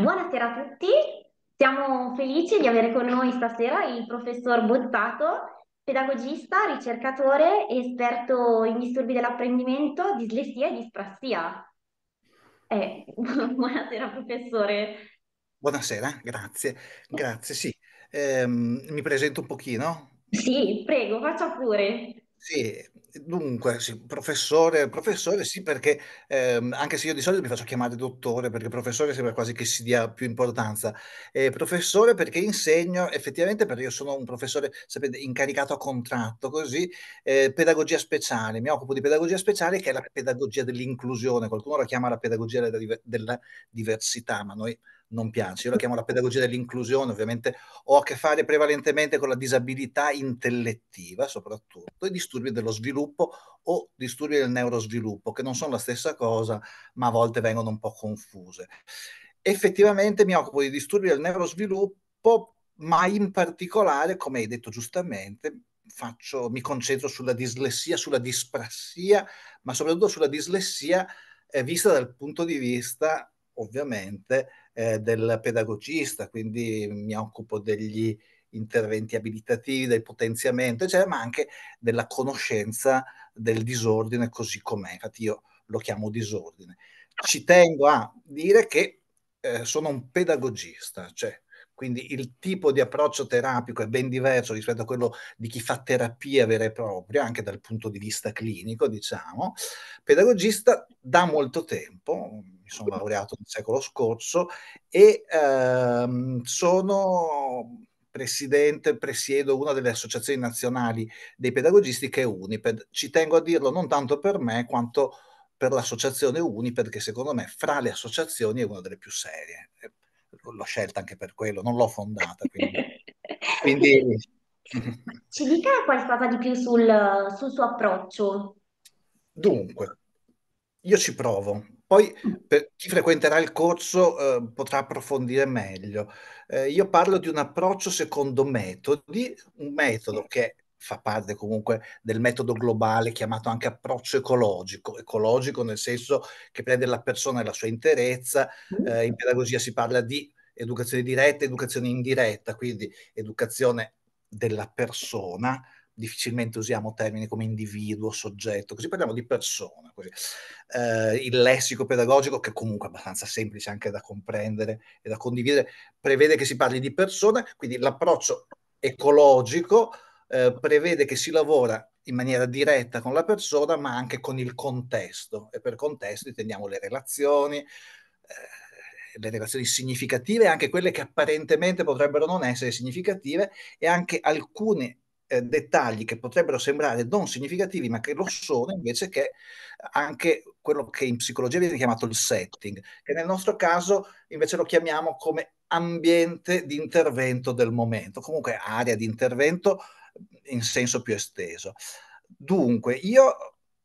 Buonasera a tutti, siamo felici di avere con noi stasera il professor Bozzato, pedagogista, ricercatore, e esperto in disturbi dell'apprendimento, dislessia e disprassia. Eh, buonasera professore. Buonasera, grazie. Grazie, sì. Eh, mi presento un pochino? Sì, prego, faccia pure. Sì, dunque, sì, professore professore sì perché, ehm, anche se io di solito mi faccio chiamare dottore, perché professore sembra quasi che si dia più importanza. Ehm, professore perché insegno effettivamente perché io sono un professore, sapete, incaricato a contratto così, ehm, pedagogia speciale. Mi occupo di pedagogia speciale che è la pedagogia dell'inclusione, qualcuno la chiama la pedagogia della della diversità, ma noi non piace. Io la chiamo la pedagogia dell'inclusione, ovviamente ho a che fare prevalentemente con la disabilità intellettiva, soprattutto, e disturbi dello sviluppo o disturbi del neurosviluppo, che non sono la stessa cosa, ma a volte vengono un po' confuse. Effettivamente mi occupo di disturbi del neurosviluppo, ma in particolare, come hai detto giustamente, faccio, mi concentro sulla dislessia, sulla disprassia, ma soprattutto sulla dislessia eh, vista dal punto di vista, ovviamente, eh, del pedagogista, quindi mi occupo degli interventi abilitativi, del potenziamento, eccetera, ma anche della conoscenza del disordine così com'è. Infatti io lo chiamo disordine. Ci tengo a dire che eh, sono un pedagogista, cioè quindi il tipo di approccio terapico è ben diverso rispetto a quello di chi fa terapia vera e propria, anche dal punto di vista clinico, diciamo. Pedagogista da molto tempo, mi sono laureato nel secolo scorso e ehm, sono presidente, presiedo una delle associazioni nazionali dei pedagogisti che è Uniped. Ci tengo a dirlo non tanto per me quanto per l'associazione Uniped che secondo me fra le associazioni è una delle più serie. L'ho scelta anche per quello, non l'ho fondata. Quindi, quindi... Ci dica qualcosa di più sul, sul suo approccio. Dunque, io ci provo, poi per chi frequenterà il corso eh, potrà approfondire meglio. Eh, io parlo di un approccio secondo metodi, un metodo che fa parte comunque del metodo globale chiamato anche approccio ecologico, ecologico nel senso che prende la persona nella sua interezza, mm. eh, in pedagogia si parla di educazione diretta, educazione indiretta, quindi educazione della persona, difficilmente usiamo termini come individuo, soggetto, così parliamo di persona. Eh, il lessico pedagogico, che comunque è abbastanza semplice anche da comprendere e da condividere, prevede che si parli di persona, quindi l'approccio ecologico eh, prevede che si lavora in maniera diretta con la persona, ma anche con il contesto. E per contesto intendiamo le relazioni, eh, le relazioni significative, anche quelle che apparentemente potrebbero non essere significative, e anche alcune eh, dettagli che potrebbero sembrare non significativi, ma che lo sono invece che anche quello che in psicologia viene chiamato il setting, che nel nostro caso invece lo chiamiamo come ambiente di intervento del momento, comunque area di intervento mm, in senso più esteso. Dunque, io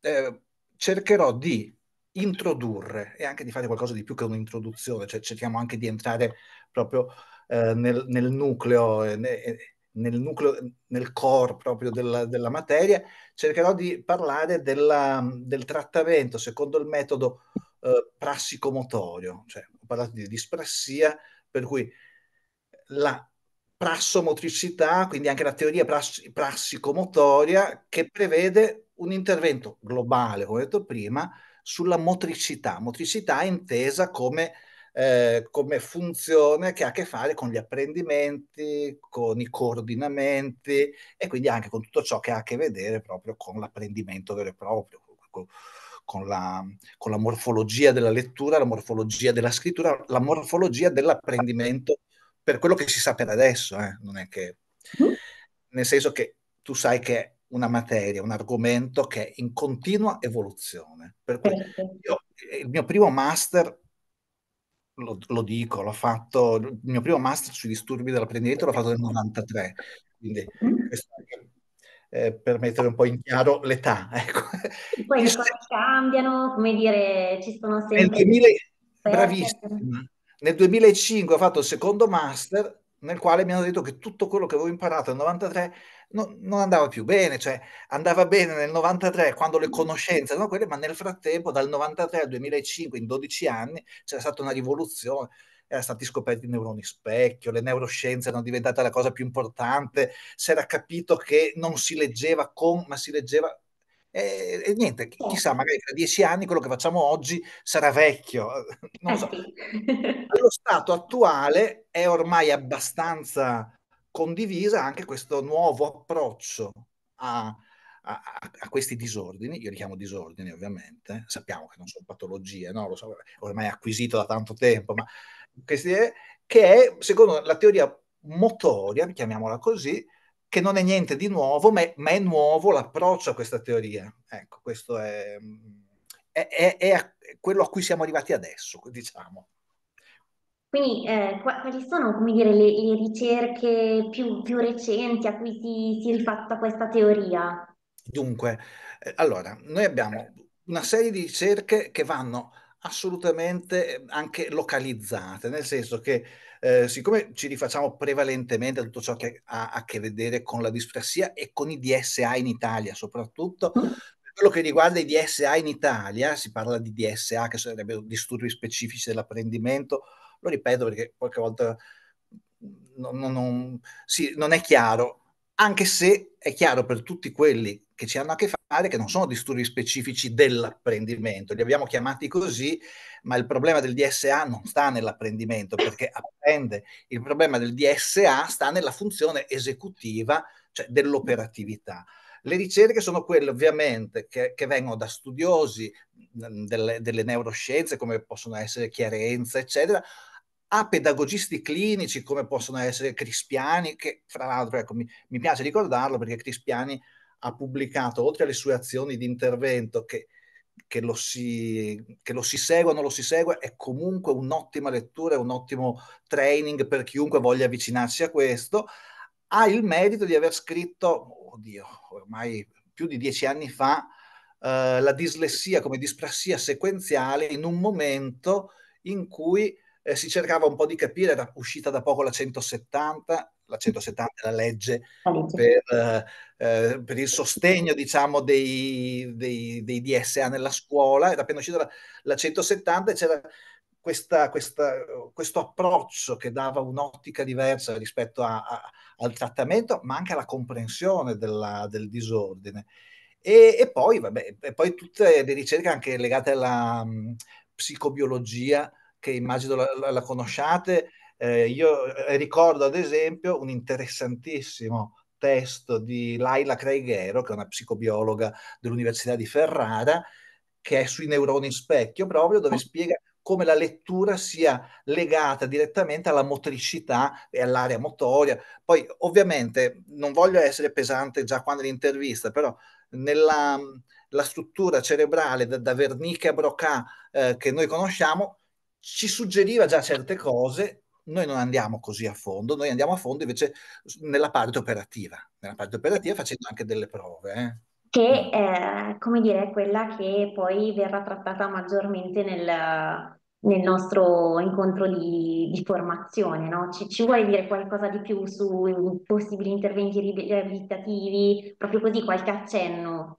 eh, cercherò di introdurre e anche di fare qualcosa di più che un'introduzione, cioè cerchiamo anche di entrare proprio eh, nel, nel, nucleo. Eh, eh nel nucleo, nel core proprio della, della materia, cercherò di parlare della, del trattamento secondo il metodo eh, prassicomotorio, cioè ho parlato di disprassia, per cui la prassomotricità, quindi anche la teoria prass- prassicomotoria, che prevede un intervento globale, come ho detto prima, sulla motricità, motricità intesa come eh, come funzione che ha a che fare con gli apprendimenti, con i coordinamenti e quindi anche con tutto ciò che ha a che vedere proprio con l'apprendimento vero e proprio, con la, con la morfologia della lettura, la morfologia della scrittura, la morfologia dell'apprendimento per quello che si sa per adesso, eh? non è che... Mm. Nel senso che tu sai che è una materia, un argomento che è in continua evoluzione. Per cui certo. io, il mio primo master lo, lo, dico, l'ho fatto, il mio primo master sui disturbi dell'apprendimento l'ho fatto nel 93, quindi mm. questo, eh, per mettere un po' in chiaro l'età. Ecco. poi le cose cambiano, come dire, ci sono sempre... Nel 2000, bravissima. Nel 2005 ho fatto il secondo master nel quale mi hanno detto che tutto quello che avevo imparato nel 93 no, non andava più bene, cioè andava bene nel 93 quando le mm. conoscenze erano quelle, ma nel frattempo dal 93 al 2005, in 12 anni, c'era stata una rivoluzione erano stati scoperti i neuroni specchio, le neuroscienze erano diventate la cosa più importante, si era capito che non si leggeva con, ma si leggeva e, e niente, sì. chissà, magari tra dieci anni quello che facciamo oggi sarà vecchio. Non eh so. Allo stato attuale è ormai abbastanza condivisa anche questo nuovo approccio a, a, a, questi disordini, io li chiamo disordini ovviamente, sappiamo che non sono patologie, no? lo so, ormai acquisito da tanto tempo, ma questi è, eh, che è, secondo la teoria motoria, chiamiamola così, che non è niente di nuovo, ma è, ma è nuovo l'approccio a questa teoria. Ecco, questo è, è, è quello a cui siamo arrivati adesso, diciamo. Quindi eh, quali sono dire, le, le, ricerche più, più, recenti a cui si, si è rifatta questa teoria? Dunque, eh, allora, noi abbiamo una serie di ricerche che vanno assolutamente eh, anche localizzate, nel senso che eh, siccome ci rifacciamo prevalentemente a tutto ciò che ha a che vedere con la disprassia e con i DSA in Italia soprattutto, mm. per quello che riguarda i DSA in Italia, si parla di DSA che sarebbero disturbi specifici dell'apprendimento, lo ripeto perché qualche volta non, non, non, sì, non è chiaro, anche se è chiaro per tutti quelli che ci hanno a che fare, che non sono disturbi specifici dell'apprendimento, li abbiamo chiamati così, ma il problema del DSA non sta nell'apprendimento, perché apprende, il problema del DSA sta nella funzione esecutiva, cioè dell'operatività. Le ricerche sono quelle ovviamente che, che vengono da studiosi mm, delle, delle neuroscienze, come possono essere Chiarenza, eccetera, a pedagogisti clinici come possono essere Crispiani, che fra l'altro ecco, mi, mi, piace ricordarlo perché Crispiani ha pubblicato, oltre alle sue azioni di intervento, che, che, lo, si, che lo si segue o non lo si segue, è comunque un'ottima lettura, è un ottimo training per chiunque voglia avvicinarsi a questo, ha il merito di aver scritto, oddio, ormai più di dieci anni fa, eh, la dislessia come disprassia sequenziale in un momento in cui eh, si cercava un po' di capire, era uscita da poco la 170, la 170 è la legge per, eh, per il sostegno diciamo, dei, dei, dei, DSA nella scuola, ed appena uscita la, la 170 c'era questa, questa, questo approccio che dava un'ottica diversa rispetto a, a, al trattamento, ma anche alla comprensione della, del disordine. E, e, poi, vabbè, e poi tutte le ricerche anche legate alla mh, psicobiologia, che immagino la, la, la conosciate, eh, io eh, ricordo ad esempio un interessantissimo testo di Laila Craighero, che è una psicobiologa dell'Università di Ferrara, che è sui neuroni specchio proprio, dove ah. spiega come la lettura sia legata direttamente alla motricità e all'area motoria. Poi ovviamente non voglio essere pesante già quando l'intervista, però nella struttura cerebrale da, da Wernicke a Broca eh, che noi conosciamo ci suggeriva già certe cose noi non andiamo così a fondo, noi andiamo a fondo invece nella parte operativa, nella parte operativa facendo anche delle prove. Eh. Che è, mm. eh, come dire, è quella che poi verrà trattata maggiormente nel, nel nostro incontro di, di formazione, no? ci, ci, vuole dire qualcosa di più su possibili interventi riabilitativi, eh, proprio così qualche accenno?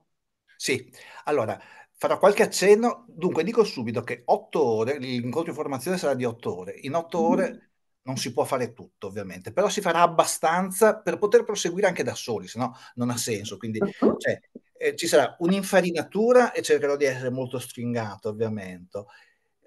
Sì, allora farò qualche accenno, dunque dico subito che otto ore, l'incontro di formazione sarà di otto ore, in otto mm. ore non si può fare tutto ovviamente, però si farà abbastanza per poter proseguire anche da soli, se no non ha senso. Quindi mhm. cioè, eh, ci sarà un'infarinatura e cercherò di essere molto stringato ovviamente.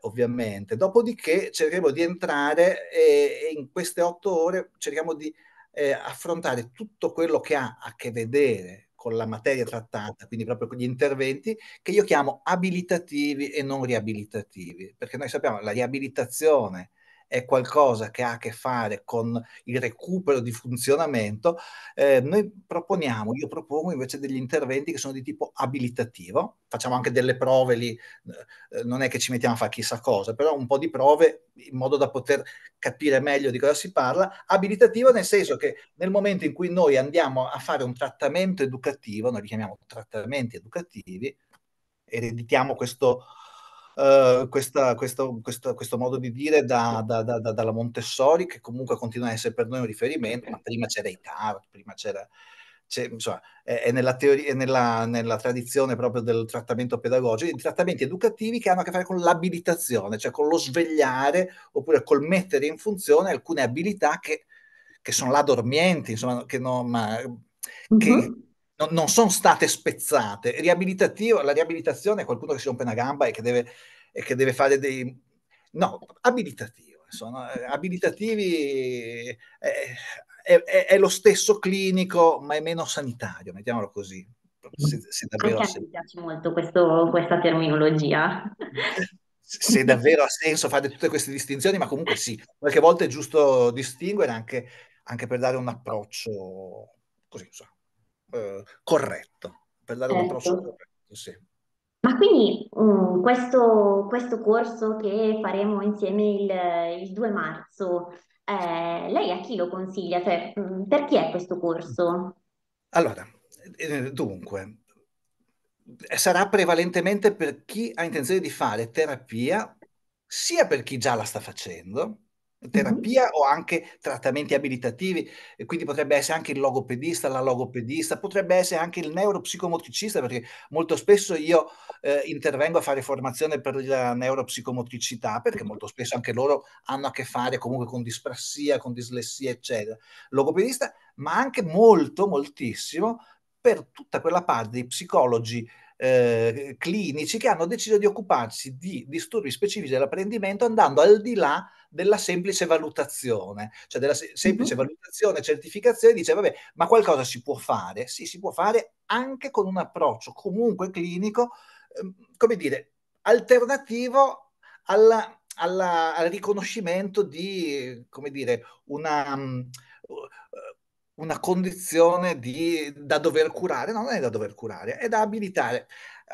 ovviamente. Dopodiché cercheremo di entrare e, e, in queste otto ore cerchiamo di eh, affrontare tutto quello che ha a che vedere con la materia trattata, quindi proprio con gli interventi che io chiamo abilitativi e non riabilitativi, perché noi sappiamo che la riabilitazione è qualcosa che ha a che fare con il recupero di funzionamento, eh, noi proponiamo, io propongo invece degli interventi che sono di tipo abilitativo, facciamo anche delle prove lì, eh, non è che ci mettiamo a fare chissà cosa, però un po' di prove in modo da poter capire meglio di cosa si parla, abilitativo nel senso che nel momento in cui noi andiamo a fare un trattamento educativo, noi li chiamiamo trattamenti educativi, ereditiamo questo eh, questa, questo, questo, questo, modo di dire da, da, da, dalla Montessori, che comunque continua a essere per noi un riferimento, ma prima c'era i TAR, prima c'era... C'è, insomma, è, nella, teoria, è nella, nella, tradizione proprio del trattamento pedagogico, di trattamenti educativi che hanno a che fare con l'abilitazione, cioè con lo svegliare oppure col mettere in funzione alcune abilità che, che sono là dormienti, insomma, che, non, ma, che, uh-huh non, non sono state spezzate. la riabilitazione è qualcuno che si rompe una gamba e che deve, e che deve fare dei... No, abilitativo. Insomma, eh, abilitativi eh, eh, è, è, è, lo stesso clinico, ma è meno sanitario, mettiamolo così. Se, se davvero Anche a me piace molto questo, questa terminologia. se davvero ha senso fare tutte queste distinzioni, ma comunque sì, qualche volta è giusto distinguere anche, anche per dare un approccio così, insomma, eh, corretto, per dare certo. un approccio corretto, sì. Ma quindi um, questo, questo, corso che faremo insieme il, il 2 marzo, eh, lei a chi lo consiglia? Cioè, mm, per chi è questo corso? Allora, eh, eh, dunque, sarà prevalentemente per chi ha intenzione di fare terapia, sia per chi già la sta facendo, terapia o anche trattamenti abilitativi, e quindi potrebbe essere anche il logopedista, la logopedista, potrebbe essere anche il neuropsicomotricista, perché molto spesso io eh, intervengo a fare formazione per la neuropsicomotricità, perché molto spesso anche loro hanno a che fare comunque con disprassia, con dislessia, eccetera. Logopedista, ma anche molto, moltissimo per tutta quella parte dei psicologi eh, clinici che hanno deciso di occuparsi di disturbi specifici dell'apprendimento andando al di là della semplice valutazione, cioè della se- semplice mm-hmm. valutazione, certificazione, dice vabbè, ma qualcosa si può fare? Sì, si può fare anche con un approccio comunque clinico, eh, come dire, alternativo alla, alla, al riconoscimento di, come dire, una... Um, una condizione di, da dover curare, no, non è da dover curare, è da abilitare.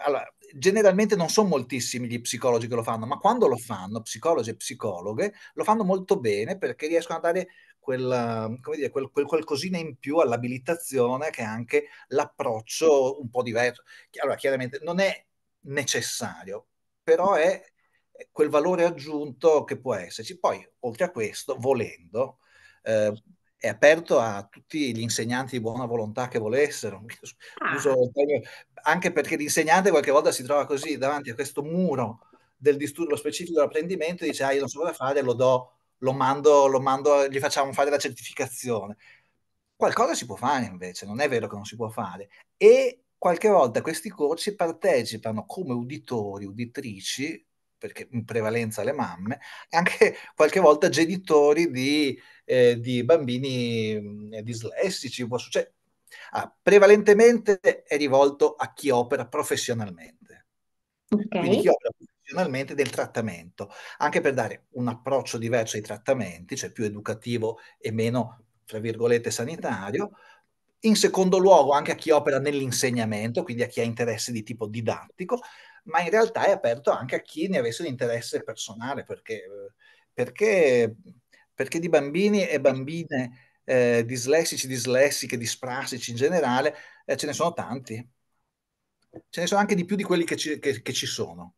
Allora, generalmente non sono moltissimi gli psicologi che lo fanno, ma quando lo fanno, psicologi e psicologhe, lo fanno molto bene perché riescono a dare quel, dire, quel, quel qualcosina in più all'abilitazione che è anche l'approccio un po' diverso. Allora, chiaramente non è necessario, però è quel valore aggiunto che può esserci. Poi, oltre a questo, volendo, eh, è aperto a tutti gli insegnanti di buona volontà che volessero. Ah. anche perché l'insegnante qualche volta si trova così davanti a questo muro del disturbo specifico dell'apprendimento e dice ah io non so cosa fare, lo do, lo mando, lo mando, gli facciamo fare la certificazione. Qualcosa si può fare invece, non è vero che non si può fare. E qualche volta questi corsi partecipano come uditori, uditrici perché in prevalenza le mamme, e anche qualche volta genitori di, eh, di bambini mm, dislessici, può succedere. Ah, prevalentemente è rivolto a chi opera professionalmente. Okay. Quindi chi opera professionalmente del trattamento, anche per dare un approccio diverso ai trattamenti, cioè più educativo e meno, tra virgolette, sanitario, in secondo luogo anche a chi opera nell'insegnamento, quindi a chi ha interessi di tipo didattico, ma in realtà è aperto anche a chi ne avesse un interesse personale, perché, eh, perché, perché di bambini e bambine eh, dislessici, dislessiche, disprassici in generale, eh, ce ne sono tanti. Ce ne sono anche di più di quelli che ci, che, che ci sono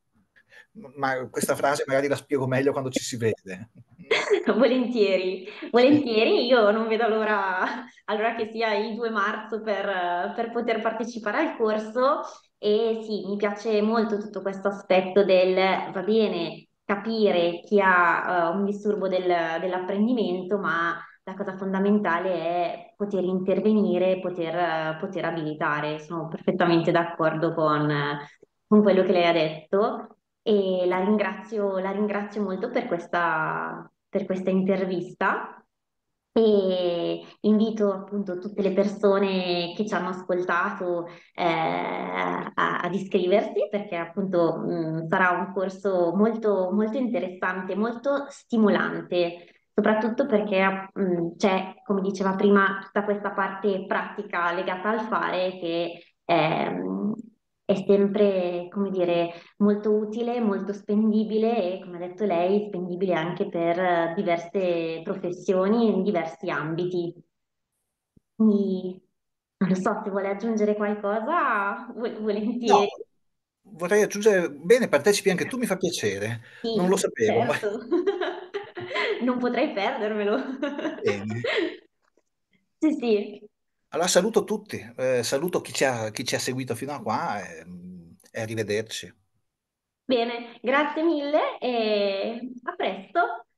ma questa frase magari la spiego meglio quando ci si vede. Volentieri, volentieri, io non vedo l'ora allora che sia il 2 marzo per, per, poter partecipare al corso e sì, mi piace molto tutto questo aspetto del va bene capire chi ha uh, un disturbo del, dell'apprendimento, ma la cosa fondamentale è poter intervenire, poter, poter abilitare. Sono perfettamente d'accordo con, con quello che lei ha detto e la ringrazio, la ringrazio molto per questa, per questa intervista e invito appunto tutte le persone che ci hanno ascoltato eh, a, ad iscriversi perché appunto mh, sarà un corso molto, molto interessante, molto stimolante, soprattutto perché mh, c'è, come diceva prima, tutta questa parte pratica legata al fare che eh, è sempre, come dire, molto utile, molto spendibile e, come ha detto lei, spendibile anche per diverse professioni in diversi ambiti. Quindi, non lo so, se vuole aggiungere qualcosa, volentieri. No. Vorrei aggiungere, bene, partecipi anche tu, mi fa piacere. Sì, non lo sapevo. Certo. non potrei perdermelo. Bene. Sì, sì. Allora saluto tutti, eh, saluto chi ci, ha, chi ci, ha, seguito fino a qua e, e arrivederci. Bene, grazie mille e a presto.